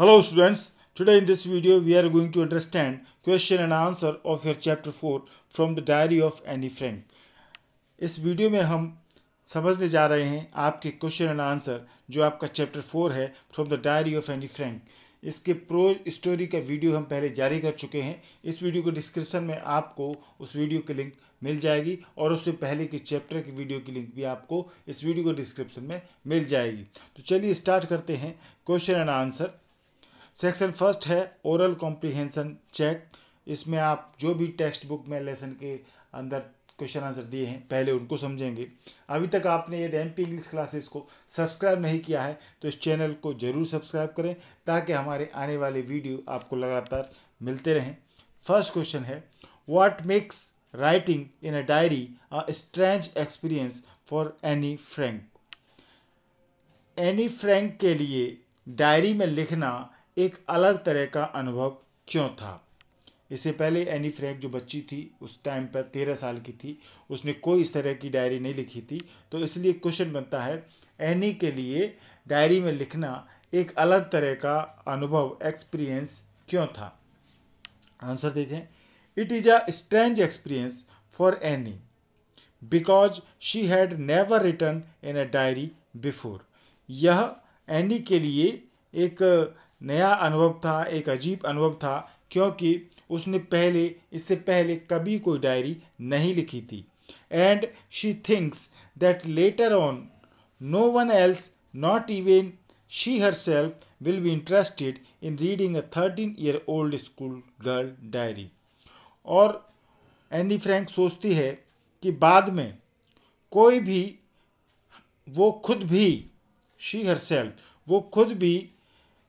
Hello students, today in this video we are going to understand question and answer of your chapter 4 from the diary of Annie Frank. इस video में हम समझने जा रहे हैं आपके क्वेश्चन एंड आंसर जो आपका चैप्टर फोर है from the diary of Annie Frank इसके प्रो स्टोरी का वीडियो हम पहले जारी कर चुके हैं इस वीडियो के डिस्क्रिप्शन में आपको उस वीडियो की लिंक मिल जाएगी और उससे पहले के चैप्टर की वीडियो की लिंक भी आपको इस वीडियो के डिस्क्रिप्शन में मिल जाएगी तो चलिए स्टार्ट करते हैं question and answer section first है ओरल कॉम्प्रीहेंसन चेक इसमें आप जो भी टेक्स्ट बुक में लेसन के अंदर क्वेश्चन आंसर दिए हैं पहले उनको समझेंगे अभी तक आपने यदि एम पी इंग्लिश क्लासेस को सब्सक्राइब नहीं किया है तो इस चैनल को ज़रूर सब्सक्राइब करें ताकि हमारे आने वाले वीडियो आपको लगातार मिलते रहें फर्स्ट क्वेश्चन है what makes writing in a diary a strange experience for Annie Frank Annie Frank के लिए डायरी में लिखना एक अलग तरह का अनुभव क्यों था इससे पहले एनी फ्रैंक जो बच्ची थी उस टाइम पर तेरह साल की थी उसने कोई इस तरह की डायरी नहीं लिखी थी तो इसलिए क्वेश्चन बनता है एनी के लिए डायरी में लिखना एक अलग तरह का अनुभव एक्सपीरियंस क्यों था आंसर देखें it is a strange experience for Annie because she had never written in a diary before यह एनी के लिए एक नया अनुभव था एक अजीब अनुभव था क्योंकि उसने पहले इससे पहले कभी कोई डायरी नहीं लिखी थी and she thinks that later on no one else not even she her self will be interested in reading a thirteen year old school girl diary और एंडी फ्रैंक सोचती है कि बाद में कोई भी वो खुद भी शी हर सेल्फ वो खुद भी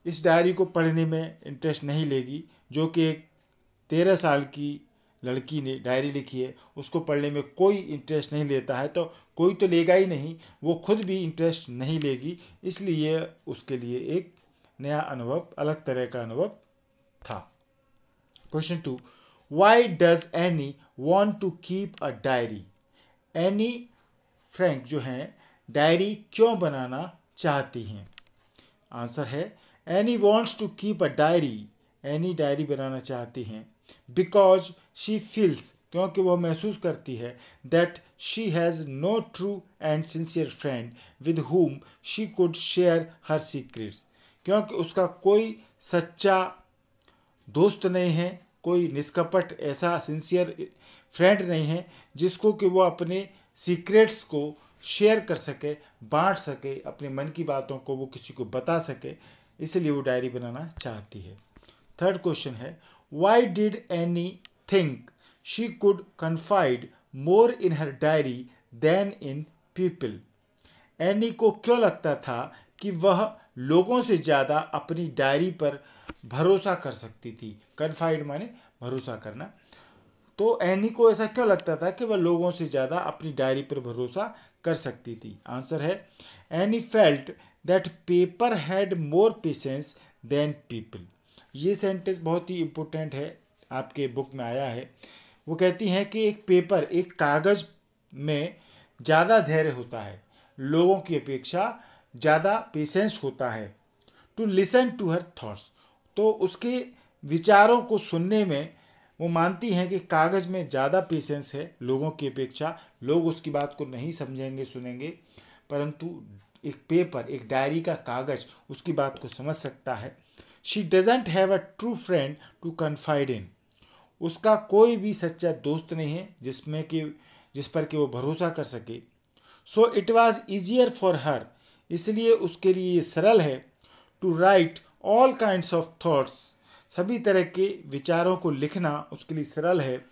इस डायरी को पढ़ने में इंटरेस्ट नहीं लेगी जो कि एक तेरह साल की लड़की ने डायरी लिखी है उसको पढ़ने में कोई इंटरेस्ट नहीं लेता है तो कोई तो लेगा ही नहीं वो खुद भी इंटरेस्ट नहीं लेगी इसलिए उसके लिए एक नया अनुभव अलग तरह का अनुभव था question two why does Annie want to keep a diary Annie Frank जो हैं डायरी क्यों बनाना चाहती हैं आंसर है Annie wants to keep a diary Annie diary बनाना चाहती हैं बिकॉज शी फील्स क्योंकि वह महसूस करती है that she has no true and sincere friend with whom she could share her secrets क्योंकि उसका कोई सच्चा दोस्त नहीं है कोई निष्कपट ऐसा सिंसियर फ्रेंड नहीं है जिसको कि वो अपने सीक्रेट्स को शेयर कर सके बांट सके अपने मन की बातों को वो किसी को बता सके इसलिए वो डायरी बनाना चाहती है थर्ड क्वेश्चन है why did Anne think she could confide more in her diary than in people Anne को क्यों लगता था कि वह लोगों से ज़्यादा अपनी डायरी पर भरोसा कर सकती थी कन्फाइड माने भरोसा करना तो एनी को ऐसा क्यों लगता था कि वह लोगों से ज़्यादा अपनी डायरी पर भरोसा कर सकती थी आंसर है Annie felt that paper had more patience than people ये सेंटेंस बहुत ही इम्पोर्टेंट है आपके बुक में आया है वो कहती हैं कि एक पेपर एक कागज़ में ज़्यादा धैर्य होता है लोगों की अपेक्षा ज़्यादा पेशेंस होता है to listen to her thoughts तो उसके विचारों को सुनने में वो मानती हैं कि कागज़ में ज़्यादा पेशेंस है लोगों की अपेक्षा लोग उसकी बात को नहीं समझेंगे सुनेंगे परंतु एक पेपर एक डायरी का कागज़ उसकी बात को समझ सकता है she doesn't have a true friend to confide in उसका कोई भी सच्चा दोस्त नहीं है जिसमें कि जिस पर कि वो भरोसा कर सके so it was easier for her इसलिए उसके लिए ये सरल है to write all kind of thoughts सभी तरह के विचारों को लिखना उसके लिए सरल है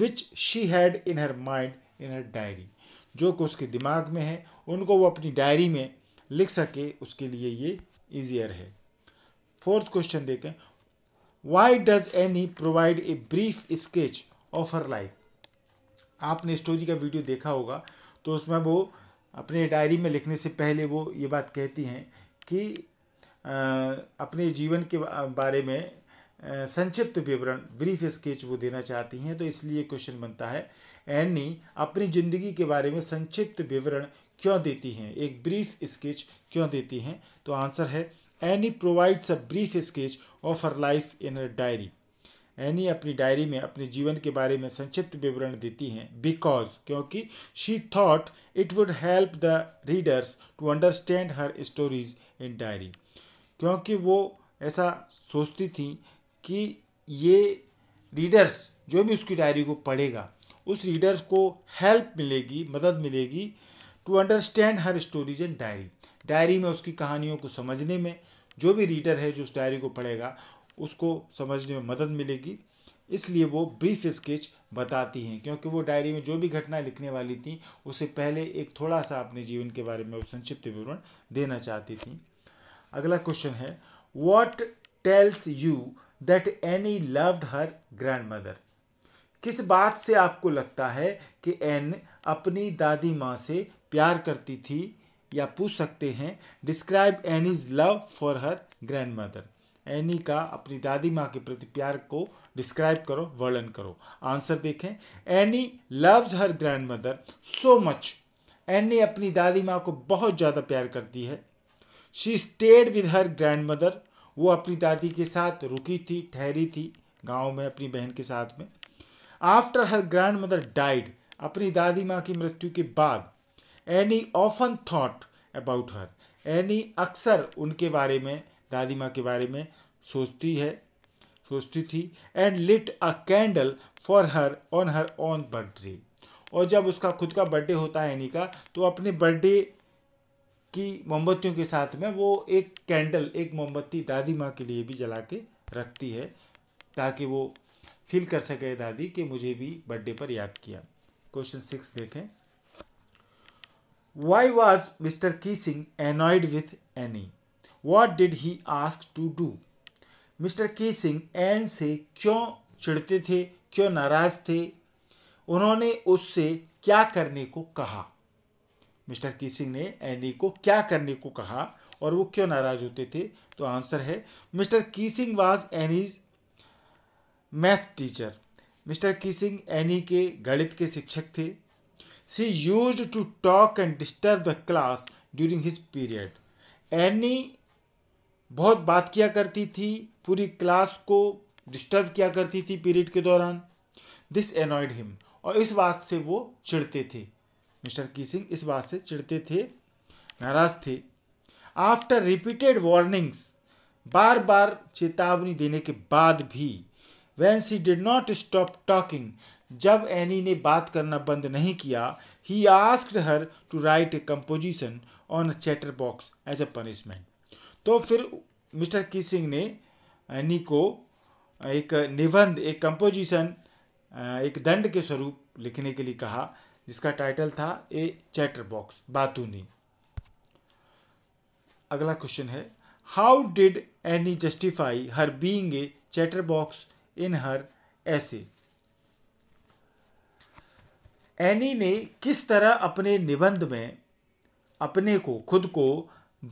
which she had in her mind in her diary जो कि उसके दिमाग में है उनको वो अपनी डायरी में लिख सके उसके लिए ये ईजियर है फोर्थ क्वेश्चन देखें why does Anne provide a brief sketch of her life आपने स्टोरी का वीडियो देखा होगा तो उसमें वो अपने डायरी में लिखने से पहले वो ये बात कहती हैं कि आ, अपने जीवन के बारे में संक्षिप्त विवरण ब्रीफ स्केच वो देना चाहती हैं तो इसलिए क्वेश्चन बनता है एनी अपनी ज़िंदगी के बारे में संक्षिप्त विवरण क्यों देती हैं एक ब्रीफ स्केच क्यों देती हैं तो आंसर है Anne provides a brief sketch of her life in a diary Anne अपनी डायरी में अपने जीवन के बारे में संक्षिप्त विवरण देती हैं बिकॉज क्योंकि she thought it would help the readers to understand her stories in diary क्योंकि वो ऐसा सोचती थी कि ये रीडर्स जो भी उसकी डायरी को पढ़ेगा उस रीडर्स को हेल्प मिलेगी मदद मिलेगी to understand her stories and diary diary में उसकी कहानियों को समझने में जो भी रीडर है जो उस डायरी को पढ़ेगा उसको समझने में मदद मिलेगी इसलिए वो ब्रीफ स्केच बताती हैं क्योंकि वो डायरी में जो भी घटना लिखने वाली थी उसे पहले एक थोड़ा सा अपने जीवन के बारे में संक्षिप्त विवरण देना चाहती थी अगला क्वेश्चन है what tells you that Anne loved her grandmother किस बात से आपको लगता है कि एन अपनी दादी माँ से प्यार करती थी या पूछ सकते हैं describe Anne's love for her grandmother Anne का अपनी दादी माँ के प्रति प्यार को डिस्क्राइब करो वर्णन करो आंसर देखें Anne loves her grandmother so much Anne अपनी दादी माँ को बहुत ज़्यादा प्यार करती है she stayed with her grandmother वो अपनी दादी के साथ रुकी थी ठहरी थी गांव में अपनी बहन के साथ में after her grandmother died अपनी दादी माँ की मृत्यु के बाद Anne often thought about her Anne अक्सर उनके बारे में दादी माँ के बारे में सोचती है सोचती थी and lit a candle for her on her on birthday और जब उसका खुद का बर्थडे होता है एनी का तो अपने बर्थडे की मोमबत्तियों के साथ में वो एक कैंडल एक मोमबत्ती दादी माँ के लिए भी जला के रखती है ताकि वो फील कर सके दादी कि मुझे भी बर्थडे पर याद किया क्वेश्चन सिक्स देखें Why was Mr. Kissing annoyed with Annie? What did he ask to do? Mr Keesing N से क्यों चिढ़ते थे क्यों नाराज थे उन्होंने उससे क्या करने को कहा मिस्टर की सिंह ने एनी को क्या करने को कहा और वो क्यों नाराज होते थे तो आंसर है Mr Singh was Anne's math teacher Mr Singh Anne के गणित के शिक्षक थे She used to talk and disturb the class during his period. Anne बहुत बात किया करती थी पूरी क्लास को डिस्टर्ब किया करती थी पीरियड के दौरान दिस एनॉयड हिम और इस बात से वो चिढ़ते थे मिस्टर किसिंग इस बात से चिढ़ते थे नाराज थे आफ्टर रिपीटेड वार्निंग्स बार बार चेतावनी देने के बाद भी when she did not stop talking जब एनी ने बात करना बंद नहीं किया ही asked her to write a composition on a chatterbox as a punishment तो फिर मिस्टर किसिंग ने एनी को एक निबंध एक कंपोजिशन एक दंड के स्वरूप लिखने के लिए कहा जिसका टाइटल था ए चैटर बॉक्स बातूनी अगला क्वेश्चन है how did Anne justify her being a chatterbox in her essay Anne ने किस तरह अपने निबंध में अपने को खुद को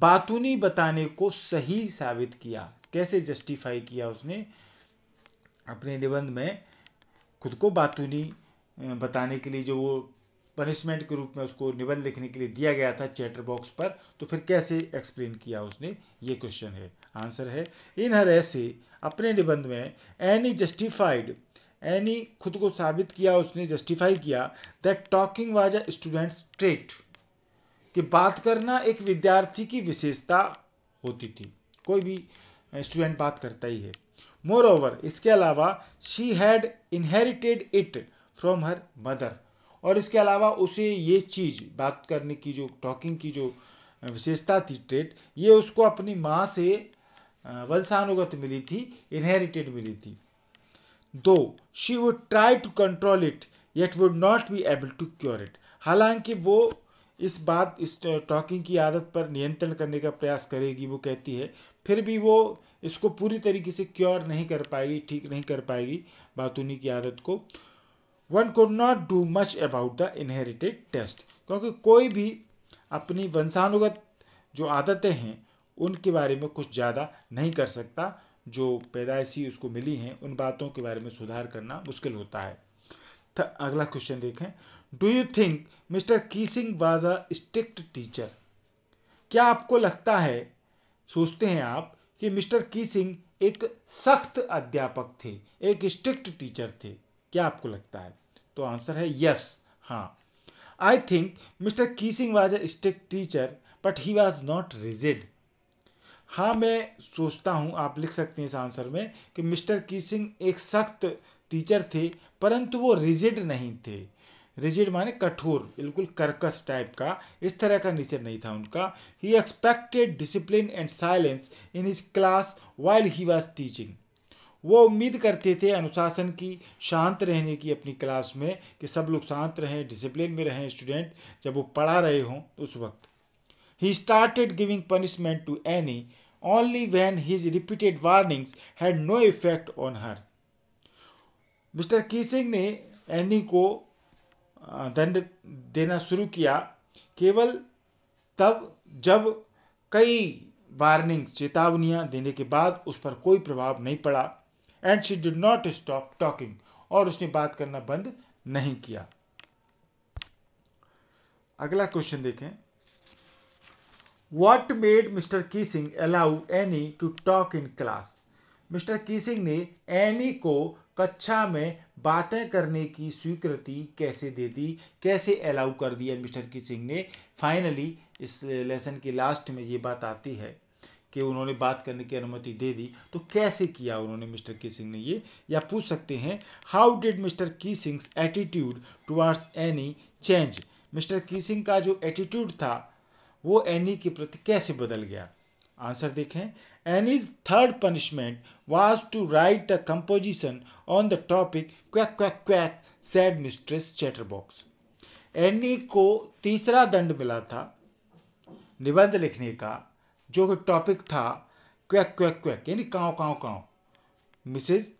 बातूनी बताने को सही साबित किया कैसे जस्टिफाई किया उसने अपने निबंध में खुद को बातूनी बताने के लिए जो वो पनिशमेंट के रूप में उसको निबंध लिखने के लिए दिया गया था चैटर बॉक्स पर तो फिर कैसे एक्सप्लेन किया उसने ये क्वेश्चन है आंसर है इन हर ऐसे अपने निबंध में एनी जस्टिफाइड एनी खुद को साबित किया उसने जस्टिफाई किया that talking was a student's trait कि बात करना एक विद्यार्थी की विशेषता होती थी कोई भी स्टूडेंट बात करता ही है मोर ओवर इसके अलावा she had inherited it from her mother और इसके अलावा उसे ये चीज़ बात करने की जो टॉकिंग की जो विशेषता थी ट्रेट ये उसको अपनी माँ से वंशानुगत मिली थी इनहेरिटेड मिली थी though she would try to control it yet would not be able to cure it हालांकि वो इस बात इस टॉकिंग की आदत पर नियंत्रण करने का प्रयास करेगी वो कहती है फिर भी वो इसको पूरी तरीके से क्योर नहीं कर पाएगी ठीक नहीं कर पाएगी बातूनी की आदत को one could not do much about the inherited test क्योंकि कोई भी अपनी वंशानुगत जो आदतें हैं उनके बारे में कुछ ज़्यादा नहीं कर सकता जो पैदाइशी उसको मिली हैं उन बातों के बारे में सुधार करना मुश्किल होता है अगला क्वेश्चन देखें do you think Mr Keesing was a strict teacher क्या आपको लगता है सोचते हैं आप कि मिस्टर कीसिंग एक सख्त अध्यापक थे एक स्ट्रिक्ट टीचर थे क्या आपको लगता है तो आंसर है यस हाँ I think Mr Keesing was a strict teacher but he was not rigid हाँ मैं सोचता हूँ आप लिख सकते हैं इस आंसर में कि मिस्टर की सिंह एक सख्त टीचर थे परंतु वो रिजिड नहीं थे रिजिड माने कठोर बिल्कुल कर्कस टाइप का इस तरह का नेचर नहीं था उनका he expected discipline and silence in his class while he was teaching वो उम्मीद करते थे अनुशासन की शांत रहने की अपनी क्लास में कि सब लोग शांत रहें डिसिप्लिन में रहें स्टूडेंट जब वो पढ़ा रहे हों उस वक्त he started giving punishment to Annie only when his repeated warnings had no effect on her. Mr. Kissing ने एनी को दंड देना शुरू किया केवल तब जब कई वार्निंग्स चेतावनियां देने के बाद उस पर कोई प्रभाव नहीं पड़ा and she did not stop talking और उसने बात करना बंद नहीं किया अगला क्वेश्चन देखें what made Mr Keesing allow Anne to talk in class Mr Keesing ने एनी को कक्षा में बातें करने की स्वीकृति कैसे दे दी कैसे अलाउ कर दिया मिस्टर सिंह ने फाइनली इस लेसन के लास्ट में ये बात आती है कि उन्होंने बात करने की अनुमति दे दी तो कैसे किया उन्होंने मिस्टर सिंह ने ये या पूछ सकते हैं how did Mr Keesing's attitude towards Anne change Mr Singh का जो एटीट्यूड था वो एनी के प्रति कैसे बदल गया आंसर देखें Anne's third punishment was to write a composition on the topic quack quack quack said mistress chatterbox Anne को तीसरा दंड मिला था निबंध लिखने का जो कि टॉपिक था क्वैक क्वैक क्वैक यानी काँव काँव काँव मिसेज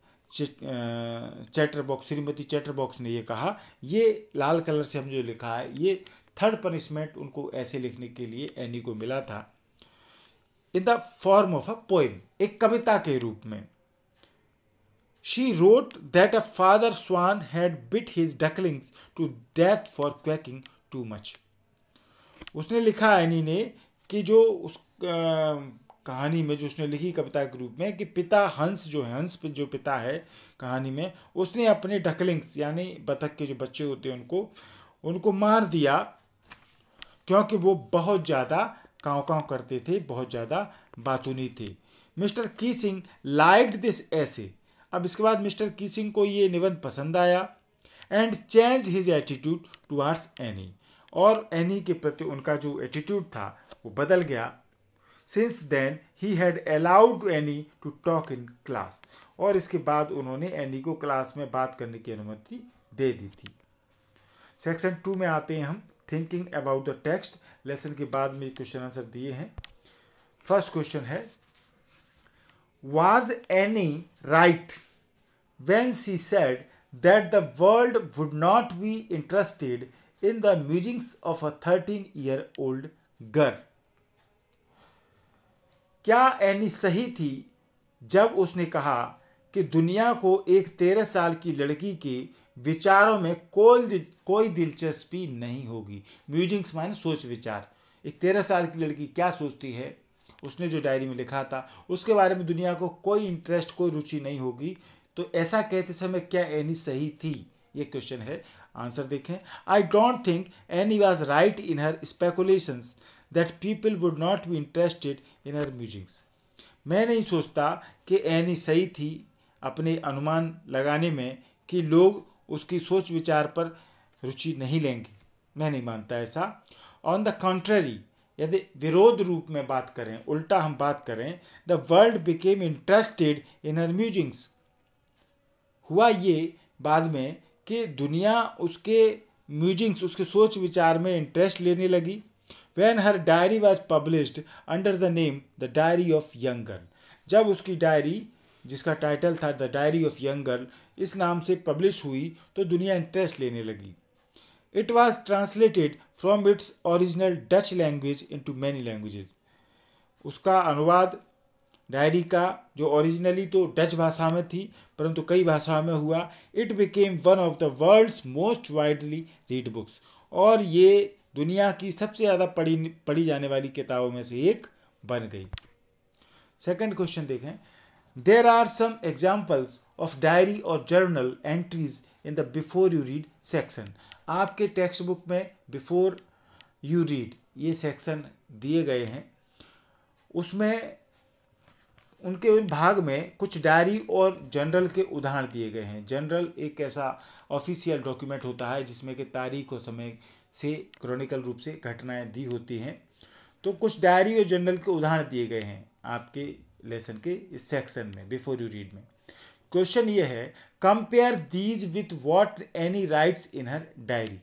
चैटर बॉक्स श्रीमती चैटर बॉक्स ने ये कहा ये लाल कलर से हम जो लिखा है ये थर्ड पनिशमेंट उनको ऐसे लिखने के लिए एनी को मिला था in the form of a poem एक कविता के रूप में she wrote that a father swan had bit his ducklings to death for quacking too much उसने लिखा एनी ने कि जो उस आ, कहानी में जो उसने लिखी कविता के रूप में कि पिता हंस जो है हंस जो पिता है कहानी में उसने अपने डकलिंग्स यानी बतख के जो बच्चे होते हैं उनको उनको मार दिया क्योंकि वो बहुत ज़्यादा काव काँव करते थे बहुत ज़्यादा बातूनी थे मिस्टर की सिंह लाइक दिस ऐसे अब इसके बाद मिस्टर की सिंह को ये निबंध पसंद आया and change his attitude towards Anne और एनी के प्रति उनका जो एटीट्यूड था वो बदल गया since then he had allowed Anne to talk in class और इसके बाद उन्होंने एनी को क्लास में बात करने की अनुमति दे दी थी सेक्शन टू में आते हैं हम thinking about the text lesson के बाद में क्वेश्चन आंसर दिए हैं फर्स्ट क्वेश्चन है was Anne right when she said that the world would not be interested in the musings of a thirteen year old girl क्या Anne सही थी जब उसने कहा कि दुनिया को एक तेरह साल की लड़की के विचारों में कोई कोई दिलचस्पी नहीं होगी म्यूजिंग्स माने सोच विचार एक तेरह साल की लड़की क्या सोचती है उसने जो डायरी में लिखा था उसके बारे में दुनिया को कोई इंटरेस्ट कोई रुचि नहीं होगी तो ऐसा कहते समय क्या एनी सही थी ये क्वेश्चन है आंसर देखें I don't think Anne was right in her speculations that people would not be interested in her musings मैं नहीं सोचता कि एनी सही थी अपने अनुमान लगाने में कि लोग उसकी सोच विचार पर रुचि नहीं लेंगे मैं नहीं मानता ऐसा ऑन द कॉन्ट्ररी यदि विरोध रूप में बात करें उल्टा हम बात करें the world became interested in her musings हुआ ये बाद में कि दुनिया उसके म्यूजिंग्स उसके सोच विचार में इंटरेस्ट लेने लगी when her diary was published under the name the diary of young girl जब उसकी डायरी जिसका टाइटल था the diary of young girl इस नाम से पब्लिश हुई तो दुनिया इंटरेस्ट लेने लगी it was translated from its original Dutch language into many languages उसका अनुवाद डायरी का जो ओरिजिनली तो डच भाषा में थी परंतु कई भाषाओं में हुआ it became one of the world's most widely read books और ये दुनिया की सबसे ज़्यादा पढ़ी पढ़ी जाने वाली किताबों में से एक बन गई सेकेंड क्वेश्चन देखें There are some examples of diary or journal entries in the before you read section. आपके टेक्स्ट बुक में बिफोर यू रीड ये सेक्शन दिए गए हैं उसमें उनके भाग में कुछ डायरी और जनरल के उदाहरण दिए गए हैं जनरल एक ऐसा ऑफिशियल डॉक्यूमेंट होता है जिसमें कि तारीख और समय से क्रॉनिकल रूप से घटनाएं दी होती हैं तो कुछ डायरी और जनरल के उदाहरण दिए गए हैं आपके लेसन के इस सेक्शन में बिफोर यू रीड में क्वेश्चन ये है compare these with what Anne writes in her diary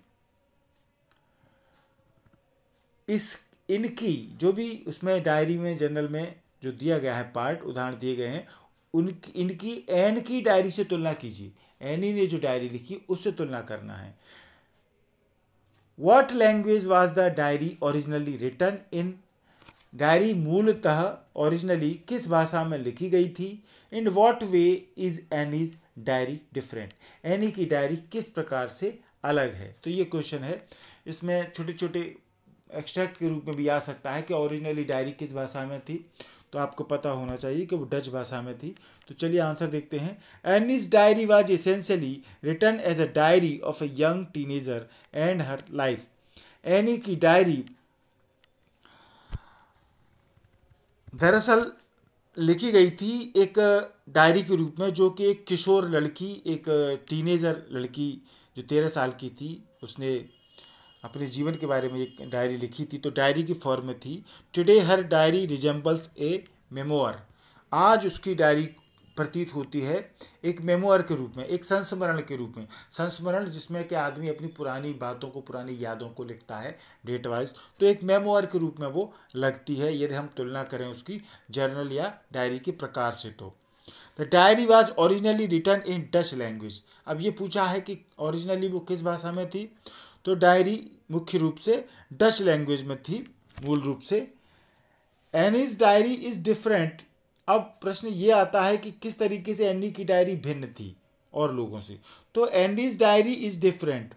इस इनकी जो भी उसमें डायरी में जर्नल में जो दिया गया है पार्ट उदाहरण दिए गए हैं उनकी इनकी एन की डायरी से तुलना कीजिए एनी ने जो डायरी लिखी उससे तुलना करना है what language was the diary originally written in diary मूलतः ओरिजिनली किस भाषा में लिखी गई थी in what way is Anne's diary different Anne की डायरी किस प्रकार से अलग है तो ये क्वेश्चन है इसमें छोटे छोटे एक्सट्रैक्ट के रूप में भी आ सकता है कि ओरिजिनली डायरी किस भाषा में थी तो आपको पता होना चाहिए कि वो डच भाषा में थी तो चलिए आंसर देखते हैं Anne's diary was essentially written as a diary of a young teenager and her life Anne की डायरी दरअसल लिखी गई थी एक डायरी के रूप में जो कि एक किशोर लड़की एक टीनेजर लड़की जो तेरह साल की थी उसने अपने जीवन के बारे में एक डायरी लिखी थी तो डायरी की फॉर्म में थी today her diary resembles a memoir आज उसकी डायरी प्रतीत होती है एक मेमोअर के रूप में एक संस्मरण के रूप में संस्मरण जिसमें कि आदमी अपनी पुरानी बातों को पुरानी यादों को लिखता है डेट वाइज तो एक मेमोअर के रूप में वो लगती है यदि हम तुलना करें उसकी जर्नल या डायरी के प्रकार से तो the diary was originally written in Dutch language अब ये पूछा है कि ओरिजिनली वो किस भाषा में थी तो डायरी मुख्य रूप से डच लैंग्वेज में थी मूल रूप से Anne's diary is different अब प्रश्न ये आता है कि किस तरीके से एंडी की डायरी भिन्न थी और लोगों से तो Anne's diary is different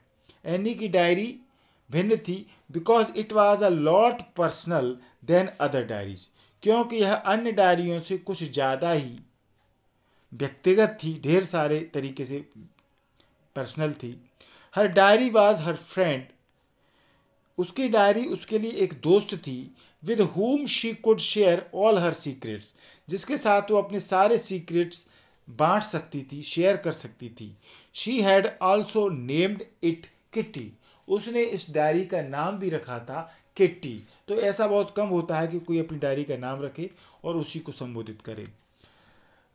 Anne की डायरी भिन्न थी because it was a lot personal than other diaries क्योंकि यह अन्य डायरियों से कुछ ज़्यादा ही व्यक्तिगत थी ढेर सारे तरीके से पर्सनल थी her diary was her friend उसकी डायरी उसके लिए एक दोस्त थी with whom she could share all her secrets जिसके साथ वो अपने सारे सीक्रेट्स बांट सकती थी शेयर कर सकती थी she had also named it Kitty उसने इस डायरी का नाम भी रखा था किट्टी तो ऐसा बहुत कम होता है कि कोई अपनी डायरी का नाम रखे और उसी को संबोधित करे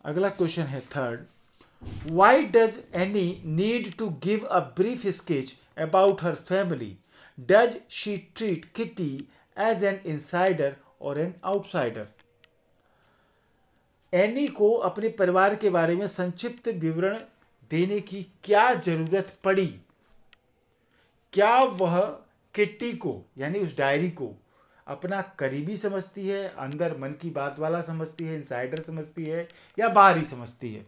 अगला क्वेश्चन है third why does Anne need to give a brief sketch about her family does she treat Kitty as an insider और एन आउटसाइडर एनी को अपने परिवार के बारे में संक्षिप्त विवरण देने की क्या जरूरत पड़ी क्या वह किट्टी को यानी उस डायरी को अपना करीबी समझती है अंदर मन की बात वाला समझती है इंसाइडर समझती है या बाहरी समझती है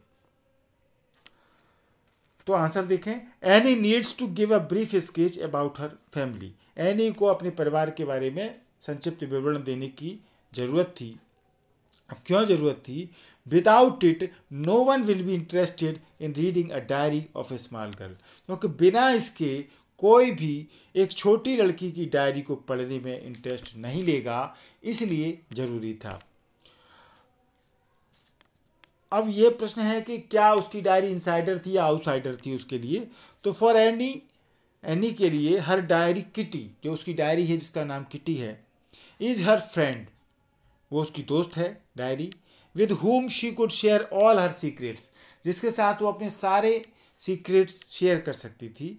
तो आंसर देखें Anne needs to give a brief sketch about her family Anne को अपने परिवार के बारे में संक्षिप्त विवरण देने की जरूरत थी क्यों ज़रूरत थी without it no one will be interested in reading a diary of a small girl क्योंकि बिना इसके कोई भी एक छोटी लड़की की डायरी को पढ़ने में इंटरेस्ट नहीं लेगा इसलिए ज़रूरी था अब यह प्रश्न है कि क्या उसकी डायरी इनसाइडर थी या आउटसाइडर थी उसके लिए तो फॉर एनी एनी के लिए हर डायरी किटी जो उसकी डायरी है जिसका नाम किटी है इज़ हर फ्रेंड वो उसकी दोस्त है diary with whom she could share all her secrets जिसके साथ वो अपने सारे सीक्रेट्स शेयर कर सकती थी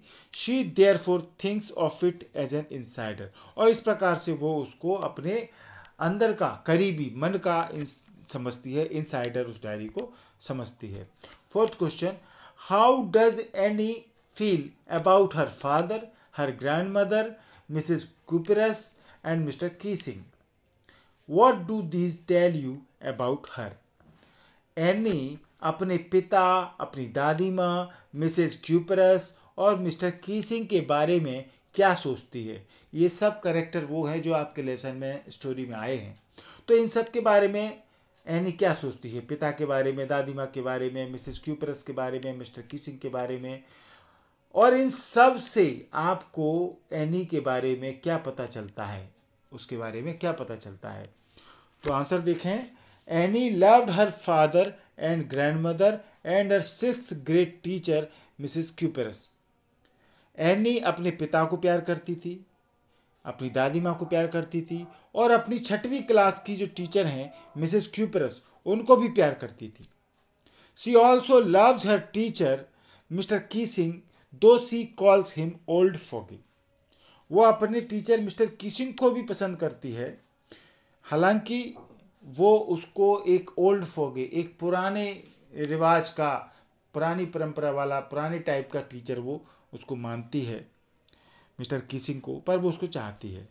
she therefore thinks of it as an insider और इस प्रकार से वो उसको अपने अंदर का करीबी मन का समझती है इनसाइडर उस डायरी को समझती है fourth question how does Anne feel about her father her grandmother Mrs Kuperus and Mr Keesing what do this tell you about her Anne अपने पिता अपनी दादी माँ मिसेज क्यूपरस और मिस्टर कीसिंग के बारे में क्या सोचती है ये सब करेक्टर वो है जो आपके लेसन में स्टोरी में आए हैं तो इन सब के बारे में एनी क्या सोचती है पिता के बारे में दादी माँ के बारे में मिसेस क्यूपरस के बारे में मिस्टर कीसिंग के बारे में और इन सब से आपको एनी के बारे में क्या पता चलता है उसके बारे में क्या पता चलता है तो आंसर देखें Anne loved her father and grandmother and her sixth grade teacher Mrs Kuperus Anne अपने पिता को प्यार करती थी अपनी दादी माँ को प्यार करती थी और अपनी छठवीं क्लास की जो टीचर हैं मिसेस क्यूपरस उनको भी प्यार करती थी she also loves her teacher Mr Keesing though she calls him old fogey वो अपने टीचर मिस्टर किसिंग को भी पसंद करती है हालांकि वो उसको एक ओल्ड फोगे एक पुराने रिवाज का पुरानी परंपरा वाला पुराने टाइप का टीचर वो उसको मानती है मिस्टर किसिंग को पर वो उसको चाहती है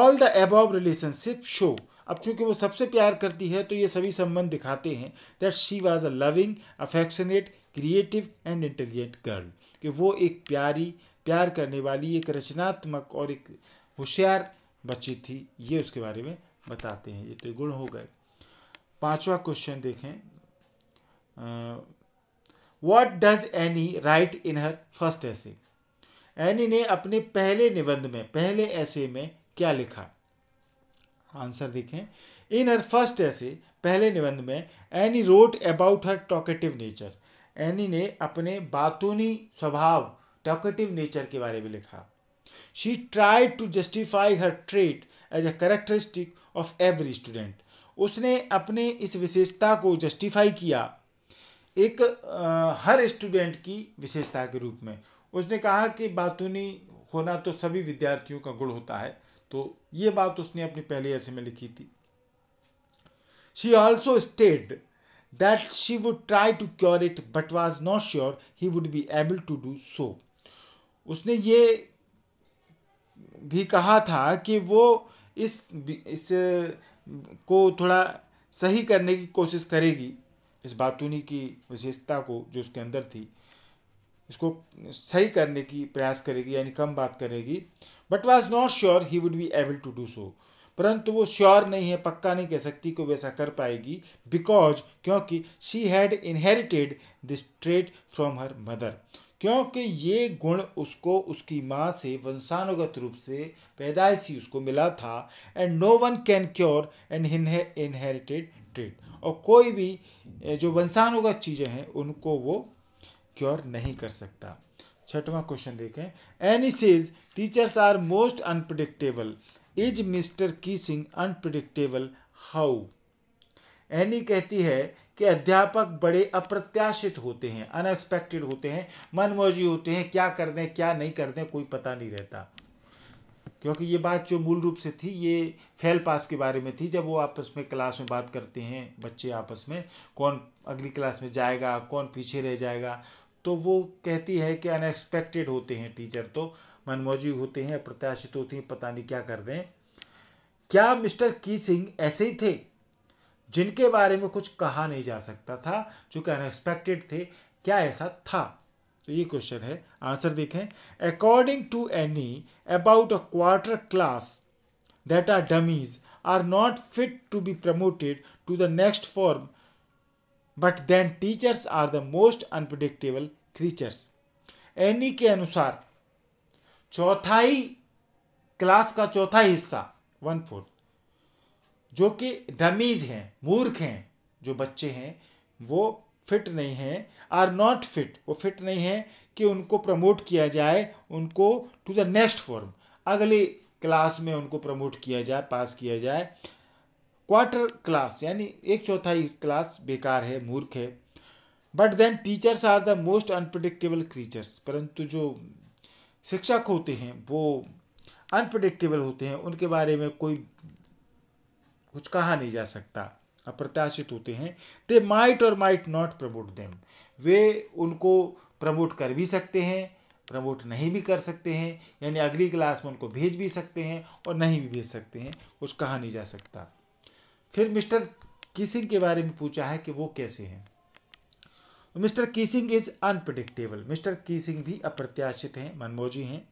all the above relationship show अब चूंकि वो सबसे प्यार करती है तो ये सभी संबंध दिखाते हैं that she was a loving affectionate creative and intelligent girl कि वो एक प्यारी प्यार करने वाली एक रचनात्मक और एक होशियार बच्ची थी ये उसके बारे में बताते हैं ये तो गुण हो गए पांचवा क्वेश्चन देखें what does Anne write in her first essay Anne ने अपने पहले निबंध में पहले ऐसे में क्या लिखा आंसर देखें इन हर फर्स्ट ऐसे पहले निबंध में Anne wrote about her talkative nature Anne ने अपने बातूनी स्वभाव टॉकेटिव नेचर के बारे में लिखा she try to justify her trait as a characteristic of every student उसने अपने इस विशेषता को जस्टिफाई किया एक आ, हर स्टूडेंट की विशेषता के रूप में उसने कहा कि बातूनी होना तो सभी विद्यार्थियों का गुण होता है तो ये बात उसने अपनी पहले ऐसे में लिखी थी she also stated that she would try to cure it but was not sure he would be able to do so उसने ये भी कहा था कि वो इस इस को थोड़ा सही करने की कोशिश करेगी इस बातूनी की विशेषता को जो उसके अंदर थी इसको सही करने की प्रयास करेगी यानी कम बात करेगी but was not sure he would be able to do so परंतु वो श्योर नहीं है पक्का नहीं कह सकती कि वैसा कर पाएगी बिकॉज क्योंकि she had inherited this trait from her mother क्योंकि ये गुण उसको उसकी माँ से वंशानुगत रूप से पैदाइश ही उसको मिला था and no one can cure and inherited trait और कोई भी जो वंशानुगत चीज़ें हैं उनको वो क्योर नहीं कर सकता छठवां क्वेश्चन देखें Anne says teachers are most unpredictable is Mister Keesing unpredictable how any कहती है कि अध्यापक बड़े अप्रत्याशित होते हैं अनएक्सपेक्टेड होते हैं मनमौजी होते हैं क्या कर दें क्या नहीं कर दें कोई पता नहीं रहता क्योंकि ये बात जो मूल रूप से थी ये फेल पास के बारे में थी जब वो आपस में क्लास में बात करते हैं बच्चे आपस में कौन अगली क्लास में जाएगा कौन पीछे रह जाएगा तो वो कहती है कि अनएक्सपेक्टेड होते हैं टीचर तो मनमौजी होते हैं अप्रत्याशित होते हैं पता नहीं क्या कर दें क्या मिस्टर की सिंह ऐसे ही थे जिनके बारे में कुछ कहा नहीं जा सकता था जो कि अनएक्सपेक्टेड थे क्या ऐसा था तो ये क्वेश्चन है आंसर देखें according to Anne about a quarter class that are dummies are not fit to be promoted to the next form but then teachers are the most unpredictable creatures Anne के अनुसार चौथाई class का चौथा हिस्सा one fourth जो कि dummies हैं मूर्ख हैं जो बच्चे हैं वो फिट नहीं हैं आर नॉट फिट वो फिट नहीं हैं कि उनको प्रमोट किया जाए उनको टू द नेक्स्ट फॉर्म अगली क्लास में उनको प्रमोट किया जाए पास किया जाए क्वार्टर क्लास यानी एक चौथाई क्लास बेकार है मूर्ख है but then teachers are the most unpredictable creatures परंतु जो शिक्षक होते हैं वो अनप्रडिक्टेबल होते हैं उनके बारे में कोई कुछ कहा नहीं जा सकता अप्रत्याशित होते हैं they might or might not promote them वे उनको प्रमोट कर भी सकते हैं प्रमोट नहीं भी कर सकते हैं यानी अगली क्लास में उनको भेज भी सकते हैं और नहीं भी भेज सकते हैं कुछ कहा नहीं जा सकता फिर मिस्टर किसिंग के बारे में पूछा है कि वो कैसे हैं तो Mister Keesing is unpredictable Mister Keesing भी अप्रत्याशित हैं मनमोजी हैं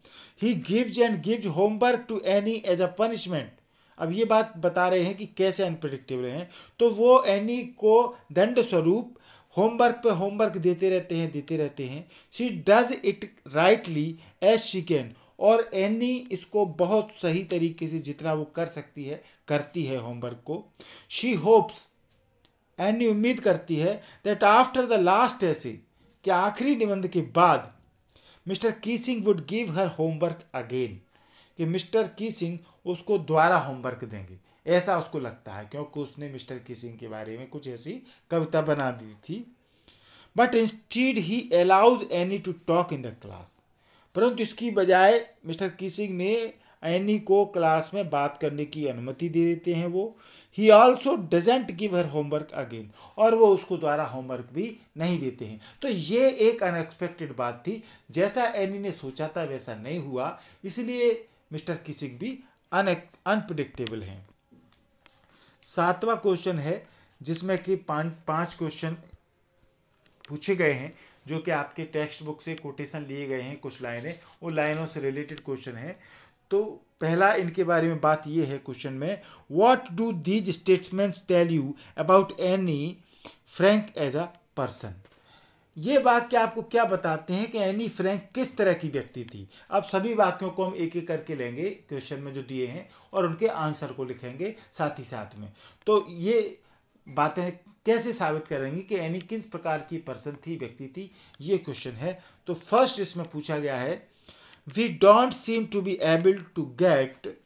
he gives and gives homework to Anne as a punishment अब ये बात बता रहे हैं कि कैसे अनप्रडिक्टेबल हैं तो वो एनी को दंड स्वरूप होमवर्क पे होमवर्क देते रहते हैं देते रहते हैं she does it rightly as she can और एनी इसको बहुत सही तरीके से जितना वो कर सकती है करती है होमवर्क को शी होप्स एनी उम्मीद करती है दैट आफ्टर द लास्ट ऐसे कि आखिरी निबंध के बाद Mister Keesing would give her homework again कि मिस्टर की सिंह उसको द्वारा होमवर्क देंगे ऐसा उसको लगता है क्योंकि उसने मिस्टर किसिंग के बारे में कुछ ऐसी कविता बना दी थी but instead he allows Anne to talk in the class परंतु इसकी बजाय मिस्टर किसिंग ने एनी को क्लास में बात करने की अनुमति दे देते हैं वो he also doesn't give her homework again और वो उसको द्वारा होमवर्क भी नहीं देते हैं तो ये एक अनएक्सपेक्टेड बात थी जैसा एनी ने सोचा था वैसा नहीं हुआ इसलिए मिस्टर किसिंग भी अनप्रडिक्टेबल हैं सातवा क्वेश्चन है जिसमें कि पांच पांच क्वेश्चन पूछे गए हैं जो कि आपके टेक्स्ट बुक से कोटेशन लिए गए हैं कुछ लाइनें वो लाइनों से रिलेटेड क्वेश्चन है तो पहला इनके बारे में बात ये है क्वेश्चन में what do these statements tell you about Anne Frank as a person ये वाक्य आपको क्या बताते हैं कि एनी फ्रैंक किस तरह की व्यक्ति थी अब सभी वाक्यों को हम एक एक करके लेंगे क्वेश्चन में जो दिए हैं और उनके आंसर को लिखेंगे साथ ही साथ में तो ये बातें कैसे साबित करेंगी कि एनी किस प्रकार की पर्सन थी व्यक्ति थी ये क्वेश्चन है तो फर्स्ट इसमें पूछा गया है we don't seem to be able to get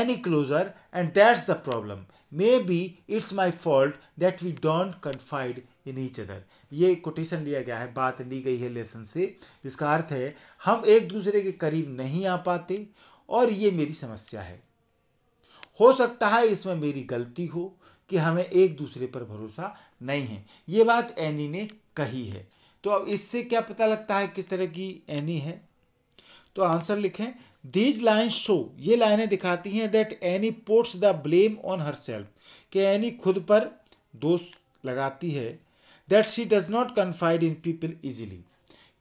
any closer and that's the problem may be it's my fault that we don't confide in each other ये कोटेशन लिया गया है बात ली गई है लेसन से इसका अर्थ है हम एक दूसरे के करीब नहीं आ पाते और ये मेरी समस्या है हो सकता है इसमें मेरी गलती हो कि हमें एक दूसरे पर भरोसा नहीं है ये बात एनी ने कही है तो अब इससे क्या पता लगता है किस तरह की एनी है तो आंसर लिखें दीज लाइन शो ये लाइनें दिखाती हैं that Anne puts the blame on herself कि एनी खुद पर दोष लगाती है that she does not confide in people easily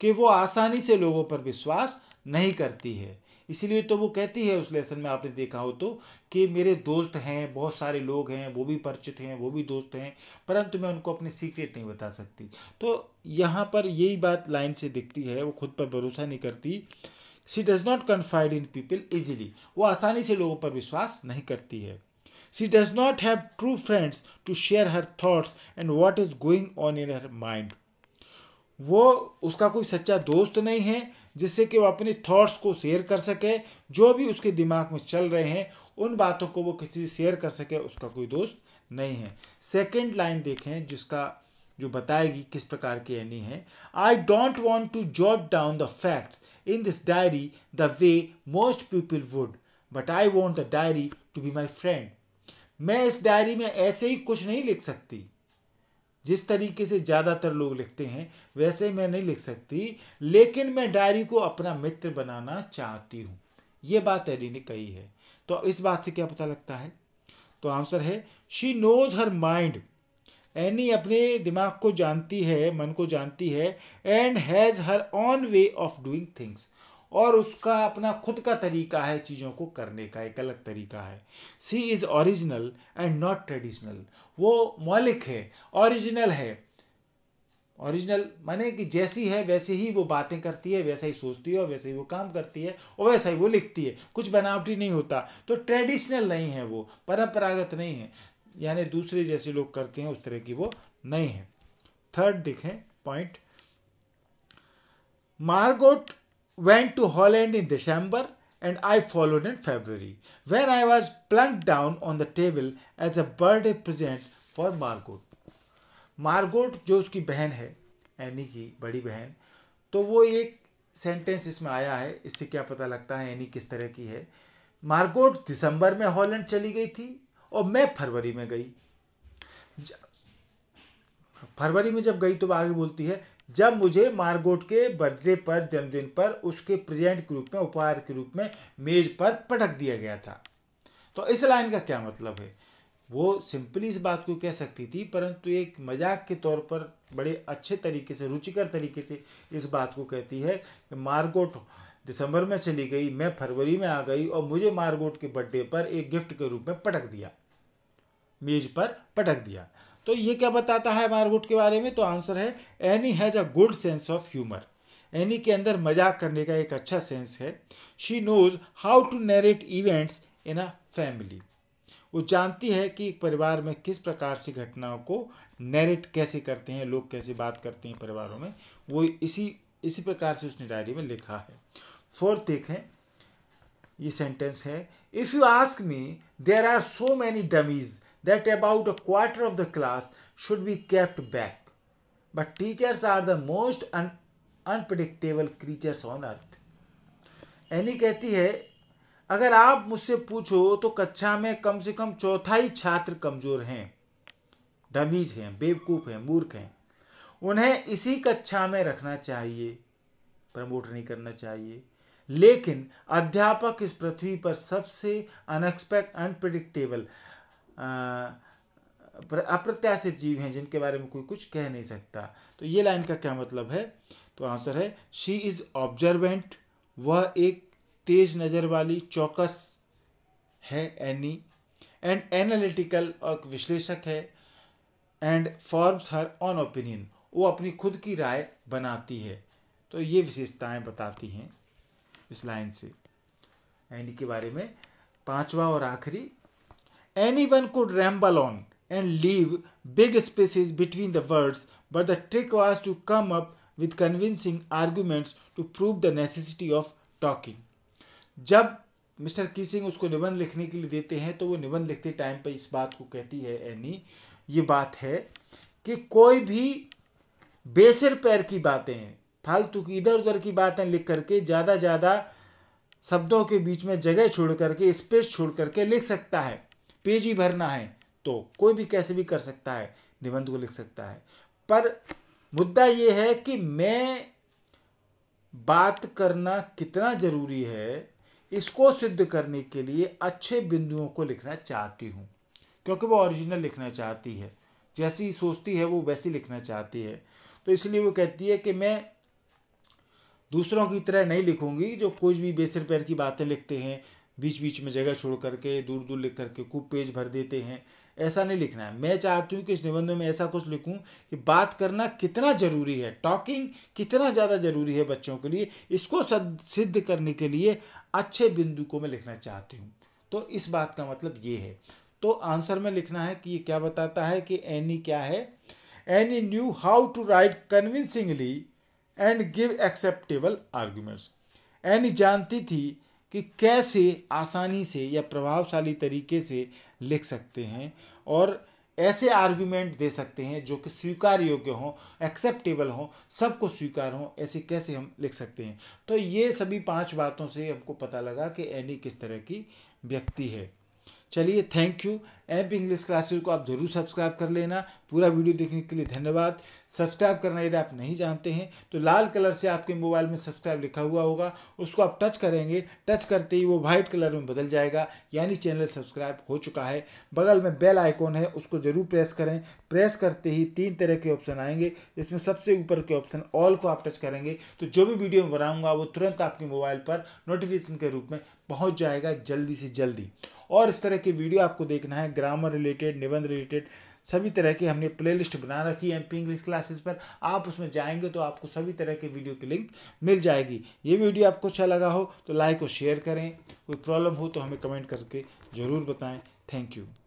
कि वो आसानी से लोगों पर विश्वास नहीं करती है इसलिए तो वो कहती है उस लेसन में आपने देखा हो तो कि मेरे दोस्त हैं बहुत सारे लोग हैं वो भी परिचित हैं वो भी दोस्त हैं परंतु मैं उनको अपने सीक्रेट नहीं बता सकती तो यहाँ पर यही बात लाइन से दिखती है वो खुद पर भरोसा नहीं करती she does not confide in people easily वो आसानी से लोगों पर विश्वास नहीं करती है She does not have true friends to share her thoughts and what is going on in her mind वो उसका कोई सच्चा दोस्त नहीं है जिससे कि वो अपने थॉट्स को शेयर कर सके जो भी उसके दिमाग में चल रहे हैं उन बातों को वो किसी से शेयर कर सके उसका कोई दोस्त नहीं है सेकेंड लाइन देखें जिसका जो बताएगी किस प्रकार की एनी है I don't want to jot down the facts in this diary the way most people would but I want the diary to be my friend मैं इस डायरी में ऐसे ही कुछ नहीं लिख सकती जिस तरीके से ज़्यादातर लोग लिखते हैं वैसे मैं नहीं लिख सकती लेकिन मैं डायरी को अपना मित्र बनाना चाहती हूँ ये बात एली ने कही है तो इस बात से क्या पता लगता है तो आंसर है she knows her mind Anne अपने दिमाग को जानती है मन को जानती है and has her own way of doing things और उसका अपना खुद का तरीका है चीज़ों को करने का एक अलग तरीका है she is original and not traditional वो मौलिक है ओरिजिनल है ओरिजिनल माने कि जैसी है वैसे ही वो बातें करती है वैसा ही सोचती है और वैसे ही वो काम करती है और वैसा ही वो लिखती है कुछ बनावटी नहीं होता तो ट्रेडिशनल नहीं है वो परंपरागत नहीं है यानी दूसरे जैसे लोग करते हैं उस तरह की वो नहीं है थर्ड देखें point Margot went to Holland in December and I followed in February, where I was plunked down on the table as a birthday present for Margot. Margot जो उसकी बहन है एनी की बड़ी बहन तो वो एक सेंटेंस इसमें आया है इससे क्या पता लगता है एनी किस तरह की है मार्गोट दिसंबर में हॉलैंड चली गई थी और मैं फरवरी में गई फरवरी में जब गई तो आगे बोलती है जब मुझे मार्गोट के बर्थडे पर जन्मदिन पर उसके प्रेजेंट के रूप में उपहार के रूप में मेज पर पटक दिया गया था तो इस लाइन का क्या मतलब है वो सिंपली इस बात को कह सकती थी परंतु एक मजाक के तौर पर बड़े अच्छे तरीके से रुचिकर तरीके से इस बात को कहती है कि मार्गोट दिसंबर में चली गई मैं फरवरी में आ गई और मुझे मार्गोट के बर्थडे पर एक गिफ्ट के रूप में पटक दिया मेज पर पटक दिया तो ये क्या बताता है मारगुट के बारे में तो आंसर है Anne has a good sense of humour Anne के अंदर मजाक करने का एक अच्छा सेंस है she knows how to narrate events in a family वो जानती है कि एक परिवार में किस प्रकार से घटनाओं को नरेट कैसे करते हैं लोग कैसे बात करते हैं परिवारों में वो इसी इसी प्रकार से उसने डायरी में लिखा है फोर्थ देखें ये सेंटेंस है if you ask me there are so many dummies that about a quarter of the class should be kept back. But teachers are the most un- unpredictable creatures on earth. Anne कहती है अगर आप मुझसे पूछो तो कक्षा में कम से कम चौथाई छात्र कमजोर हैं डमीज हैं बेवकूफ़ हैं मूर्ख हैं उन्हें इसी कक्षा में रखना चाहिए प्रमोट नहीं करना चाहिए लेकिन अध्यापक इस पृथ्वी पर सबसे अनएक्सपेक्ट अनप्रिडिक्टेबल अप्रत्याशित जीव हैं जिनके बारे में कोई कुछ कह नहीं सकता तो ये लाइन का क्या मतलब है तो आंसर है शी इज ऑब्जर्वेंट वह एक तेज नज़र वाली चौकस है एनी एंड एनालिटिकल और विश्लेषक है and forms her own opinion वो अपनी खुद की राय बनाती है तो ये विशेषताएं बताती हैं इस लाइन से एनी के बारे में पांचवा और आखिरी Anyone could ramble on and leave big spaces between the words, but the trick was to come up with convincing arguments to prove the necessity of talking. जब मिस्टर किसिंग उसको निबंध लिखने के लिए देते हैं तो वो निबंध लिखते टाइम पर इस बात को कहती है एनी ये बात है कि कोई भी बेसिर पैर की बातें फालतू की इधर उधर की बातें लिख करके ज़्यादा ज़्यादा शब्दों के बीच में जगह छोड़ करके स्पेस छोड़ करके लिख सकता है पेज ही भरना है तो कोई भी कैसे भी कर सकता है निबंध को लिख सकता है पर मुद्दा यह है कि मैं बात करना कितना ज़रूरी है इसको सिद्ध करने के लिए अच्छे बिंदुओं को लिखना चाहती हूँ क्योंकि वो ओरिजिनल लिखना चाहती है जैसी सोचती है वो वैसी लिखना चाहती है तो इसलिए वो कहती है कि मैं दूसरों की तरह नहीं लिखूंगी जो कुछ भी बेसर पैर की बातें लिखते हैं बीच बीच में जगह छोड़ करके दूर दूर लिख करके खूब पेज भर देते हैं ऐसा नहीं लिखना है मैं चाहती हूँ कि इस निबंध में ऐसा कुछ लिखूँ कि बात करना कितना ज़रूरी है टॉकिंग कितना ज़्यादा ज़रूरी है बच्चों के लिए इसको सिद्ध करने के लिए अच्छे बिंदु को मैं लिखना चाहती हूँ तो इस बात का मतलब ये है तो आंसर में लिखना है कि ये क्या बताता है कि एनी क्या है Anne knew how to write convincingly and give acceptable arguments Anne जानती थी कि कैसे आसानी से या प्रभावशाली तरीके से लिख सकते हैं और ऐसे आर्ग्यूमेंट दे सकते हैं जो कि स्वीकार योग्य हों एक्सेप्टेबल हों सबको स्वीकार हों ऐसे कैसे हम लिख सकते हैं तो ये सभी पांच बातों से हमको पता लगा कि एनी किस तरह की व्यक्ति है चलिए thank you M English classes को आप ज़रूर सब्सक्राइब कर लेना पूरा वीडियो देखने के लिए धन्यवाद सब्सक्राइब करना यदि आप नहीं जानते हैं तो लाल कलर से आपके मोबाइल में सब्सक्राइब लिखा हुआ होगा उसको आप टच करेंगे टच करते ही वो वाइट कलर में बदल जाएगा यानी चैनल सब्सक्राइब हो चुका है बगल में बेल आइकॉन है उसको ज़रूर प्रेस करें प्रेस करते ही तीन तरह के ऑप्शन आएंगे इसमें सबसे ऊपर के ऑप्शन ऑल को आप टच करेंगे तो जो भी वीडियो बनाऊँगा वो तुरंत आपके मोबाइल पर नोटिफिकेशन के रूप में पहुँच जाएगा जल्दी से जल्दी और इस तरह के वीडियो आपको देखना है ग्रामर रिलेटेड निबंध रिलेटेड सभी तरह के हमने प्लेलिस्ट बना रखी है एम इंग्लिश क्लासेस पर आप उसमें जाएंगे तो आपको सभी तरह के वीडियो की लिंक मिल जाएगी ये वीडियो आपको अच्छा लगा हो तो लाइक और शेयर करें कोई प्रॉब्लम हो तो हमें कमेंट करके ज़रूर बताएं थैंक यू